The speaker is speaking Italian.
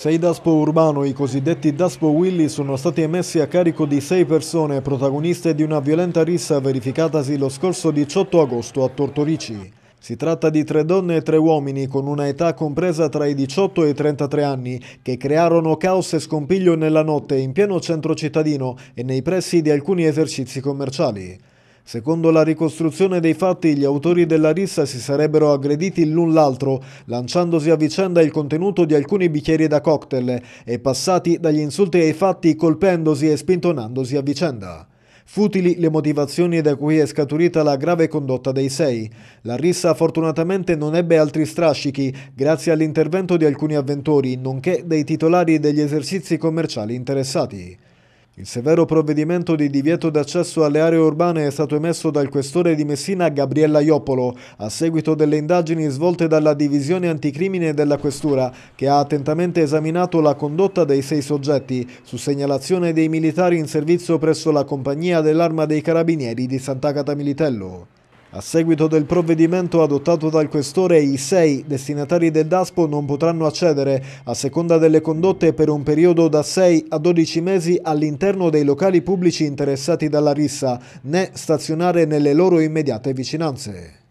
Sei Daspo urbano, i cosiddetti Daspo Willy, sono stati emessi a carico di sei persone protagoniste di una violenta rissa verificatasi lo scorso 18 agosto a Tortorici. Si tratta di tre donne e tre uomini con una età compresa tra i 18 e i 33 anni che crearono caos e scompiglio nella notte in pieno centro cittadino e nei pressi di alcuni esercizi commerciali. Secondo la ricostruzione dei fatti, gli autori della rissa si sarebbero aggrediti l'un l'altro, lanciandosi a vicenda il contenuto di alcuni bicchieri da cocktail e passati dagli insulti ai fatti colpendosi e spintonandosi a vicenda. Futili le motivazioni da cui è scaturita la grave condotta dei sei. La rissa fortunatamente non ebbe altri strascichi grazie all'intervento di alcuni avventori, nonché dei titolari degli esercizi commerciali interessati. Il severo provvedimento di divieto d'accesso alle aree urbane è stato emesso dal questore di Messina Gabriella Iopolo a seguito delle indagini svolte dalla divisione anticrimine della questura che ha attentamente esaminato la condotta dei sei soggetti su segnalazione dei militari in servizio presso la compagnia dell'arma dei carabinieri di Santa Cata Militello. A seguito del provvedimento adottato dal questore, i sei destinatari del DASPO non potranno accedere, a seconda delle condotte, per un periodo da 6 a 12 mesi all'interno dei locali pubblici interessati dalla rissa, né stazionare nelle loro immediate vicinanze.